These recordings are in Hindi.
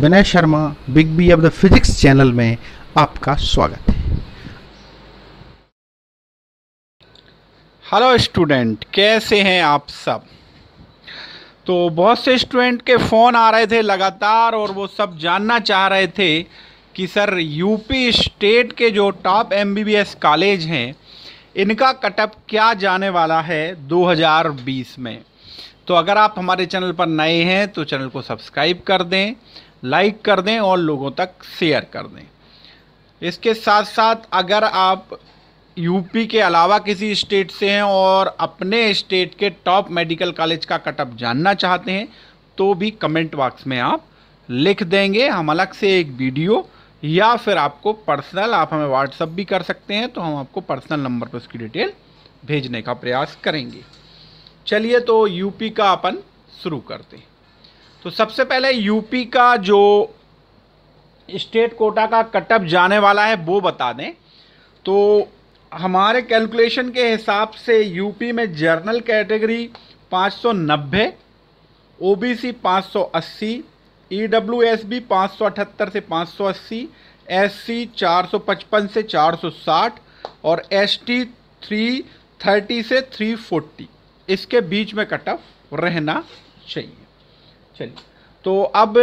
Vinay Sharma big B of the physics channel में आपका स्वागत है हेलो स्टूडेंट कैसे हैं आप सब तो बहुत से स्टूडेंट के फ़ोन आ रहे थे लगातार और वो सब जानना चाह रहे थे कि सर यूपी स्टेट के जो टॉप एमबीबीएस कॉलेज हैं इनका कटअप क्या जाने वाला है 2020 में तो अगर आप हमारे चैनल पर नए हैं तो चैनल को सब्सक्राइब कर दें लाइक कर दें और लोगों तक शेयर कर दें इसके साथ साथ अगर आप यूपी के अलावा किसी स्टेट से हैं और अपने स्टेट के टॉप मेडिकल कॉलेज का कटअप जानना चाहते हैं तो भी कमेंट बॉक्स में आप लिख देंगे हम अलग से एक वीडियो या फिर आपको पर्सनल आप हमें व्हाट्सअप भी कर सकते हैं तो हम आपको पर्सनल नंबर पर उसकी डिटेल भेजने का प्रयास करेंगे चलिए तो यूपी का अपन शुरू करते हैं तो सबसे पहले यूपी का जो स्टेट कोटा का कटअप जाने वाला है वो बता दें तो हमारे कैलकुलेशन के हिसाब से यूपी में जर्नल कैटेगरी 590 ओबीसी 580 ईडब्ल्यूएसबी 578 से 580 एससी 455 से 460 और एसटी 330 से 340 इसके बीच में कटअप रहना चाहिए चलिए तो अब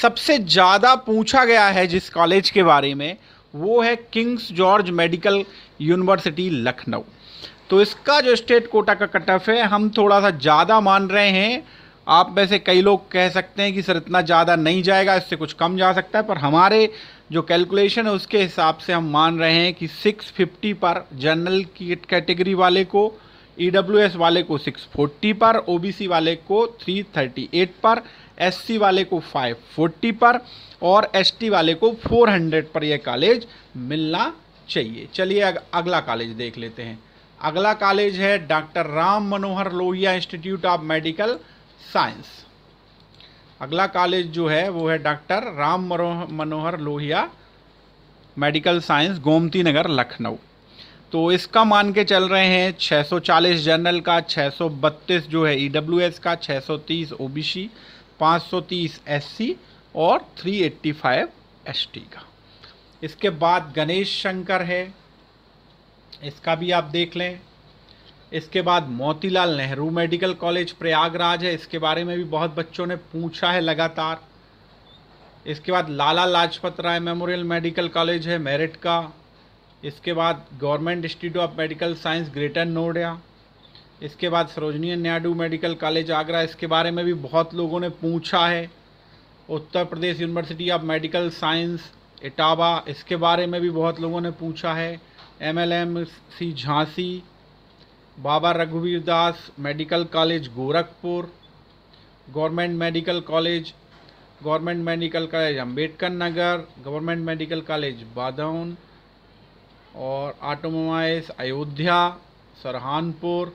सबसे ज़्यादा पूछा गया है जिस कॉलेज के बारे में वो है King's George medical university Lucknow तो इसका जो स्टेट कोटा का कट ऑफ है हम थोड़ा सा ज़्यादा मान रहे हैं आप में से कई लोग कह सकते हैं कि सर इतना ज़्यादा नहीं जाएगा इससे कुछ कम जा सकता है पर हमारे जो कैलकुलेशन है उसके हिसाब से हम मान रहे हैं कि 650 पर जनरल की कैटेगरी वाले को ई e वाले को 640 पर ओ वाले को 338 पर एस वाले को 540 पर और एस वाले को 400 पर यह कॉलेज मिलना चाहिए चलिए अगला कॉलेज देख लेते हैं अगला कॉलेज है doctor Ram Manohar Lohia institute of medical science अगला कॉलेज जो है वो है doctor Ram Manohar Lohia medical science Gomti Nagar Lucknow तो इसका मान के चल रहे हैं 640 जनरल का 632 जो है ई e का 630 ओबीसी 530 एससी और 385 एसटी का इसके बाद गणेश शंकर है इसका भी आप देख लें इसके बाद मोतीलाल नेहरू मेडिकल कॉलेज प्रयागराज है इसके बारे में भी बहुत बच्चों ने पूछा है लगातार इसके बाद Lala Lajpat Rai memorial medical college है मेरिट का इसके बाद government institute of medical science greater Noida इसके बाद सरोजनी नायडू मेडिकल कॉलेज आगरा इसके बारे में भी बहुत लोगों ने पूछा है Uttar Pradesh university of medical science Etawah इसके बारे में भी बहुत लोगों ने पूछा है M L M C Jhansi Baba रघुवीर Das medical college Gorakhpur government medical college government medical college Ambedkar Nagar government medical college Badaun और ऑटोमोबाइल्स अयोध्या सरहानपुर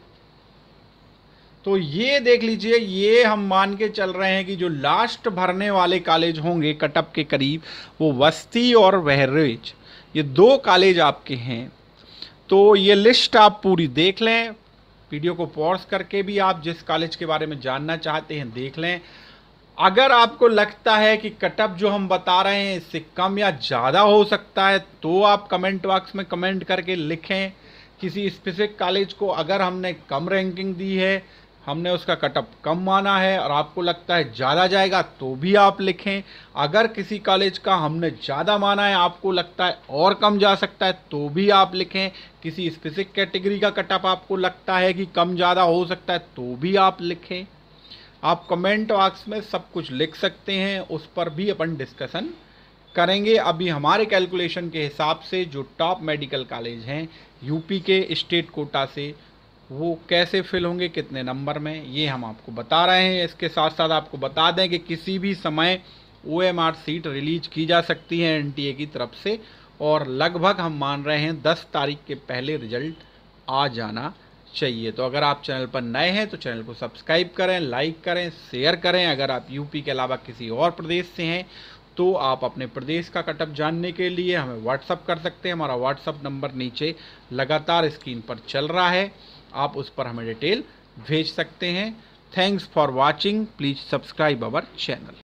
तो ये देख लीजिए ये हम मान के चल रहे हैं कि जो लास्ट भरने वाले कॉलेज होंगे कटअप के करीब वो वस्ती और वहरेज ये दो कॉलेज आपके हैं तो ये लिस्ट आप पूरी देख लें वीडियो को पॉज करके भी आप जिस कॉलेज के बारे में जानना चाहते हैं देख लें अगर आपको लगता है कि कटअप जो हम बता रहे हैं इससे कम या ज़्यादा हो सकता है तो आप कमेंट बॉक्स में कमेंट करके लिखें किसी स्पेसिफिक कॉलेज को अगर हमने कम रैंकिंग दी है हमने उसका कटअप कम माना है और आपको लगता है ज़्यादा जाएगा तो भी आप लिखें अगर किसी कॉलेज का हमने ज़्यादा माना है आपको लगता है और कम जा सकता है तो भी आप लिखें किसी स्पेसिफिक कैटेगरी का कटअप आपको लगता है कि कम ज़्यादा हो सकता है तो भी आप लिखें आप कमेंट बॉक्स में सब कुछ लिख सकते हैं उस पर भी अपन डिस्कशन करेंगे अभी हमारे कैलकुलेशन के हिसाब से जो टॉप मेडिकल कॉलेज हैं यूपी के स्टेट कोटा से वो कैसे फिल होंगे कितने नंबर में ये हम आपको बता रहे हैं इसके साथ साथ आपको बता दें कि किसी भी समय ओ सीट रिलीज की जा सकती है एन की तरफ से और लगभग हम मान रहे हैं दस तारीख के पहले रिजल्ट आ जाना चाहिए तो अगर आप चैनल पर नए हैं तो चैनल को सब्सक्राइब करें लाइक करें शेयर करें अगर आप यूपी के अलावा किसी और प्रदेश से हैं तो आप अपने प्रदेश का कटअप जानने के लिए हमें व्हाट्सअप कर सकते हैं हमारा व्हाट्सअप नंबर नीचे लगातार स्क्रीन पर चल रहा है आप उस पर हमें डिटेल भेज सकते हैं thanks for watching please subscribe our channel